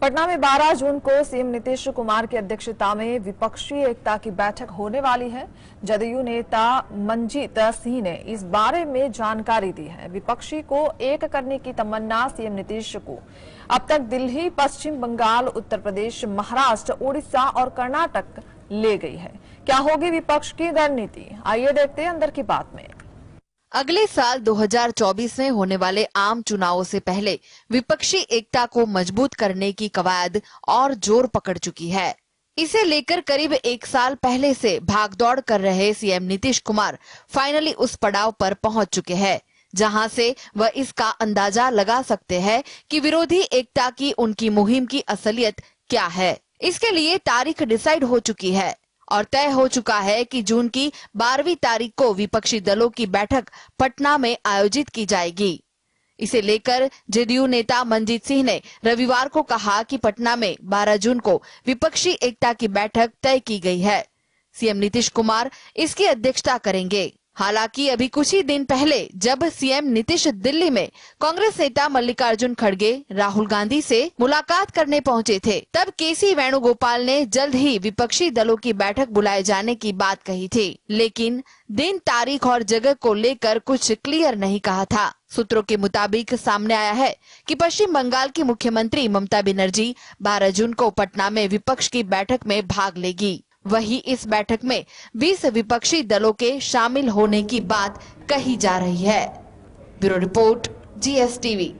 पटना में 12 जून को सीएम नीतीश कुमार की अध्यक्षता में विपक्षी एकता की बैठक होने वाली है जदयू नेता मंजीत सिंह ने इस बारे में जानकारी दी है विपक्षी को एक करने की तमन्ना सीएम नीतीश को अब तक दिल्ली पश्चिम बंगाल उत्तर प्रदेश महाराष्ट्र ओडिशा और कर्नाटक ले गई है क्या होगी विपक्ष की रणनीति आइए देखते हैं अंदर की बात में अगले साल 2024 में होने वाले आम चुनावों से पहले विपक्षी एकता को मजबूत करने की कवायद और जोर पकड़ चुकी है इसे लेकर करीब एक साल पहले से भागदौड़ कर रहे सीएम नीतीश कुमार फाइनली उस पड़ाव पर पहुंच चुके हैं जहां से वह इसका अंदाजा लगा सकते हैं कि विरोधी एकता की उनकी मुहिम की असलियत क्या है इसके लिए तारीख डिसाइड हो चुकी है और तय हो चुका है कि जून की बारहवीं तारीख को विपक्षी दलों की बैठक पटना में आयोजित की जाएगी इसे लेकर जेडीयू नेता मंजीत सिंह ने रविवार को कहा कि पटना में 12 जून को विपक्षी एकता की बैठक तय की गई है सीएम नीतीश कुमार इसकी अध्यक्षता करेंगे हालांकि अभी कुछ ही दिन पहले जब सीएम नीतीश दिल्ली में कांग्रेस नेता मल्लिकार्जुन खड़गे राहुल गांधी से मुलाकात करने पहुंचे थे तब केसी वेणुगोपाल ने जल्द ही विपक्षी दलों की बैठक बुलाए जाने की बात कही थी लेकिन दिन तारीख और जगह को लेकर कुछ क्लियर नहीं कहा था सूत्रों के मुताबिक सामने आया है कि पश्चिम बंगाल की मुख्यमंत्री ममता बनर्जी बारह जून को पटना में विपक्ष की बैठक में भाग लेगी वहीं इस बैठक में 20 विपक्षी दलों के शामिल होने की बात कही जा रही है ब्यूरो रिपोर्ट जीएसटीवी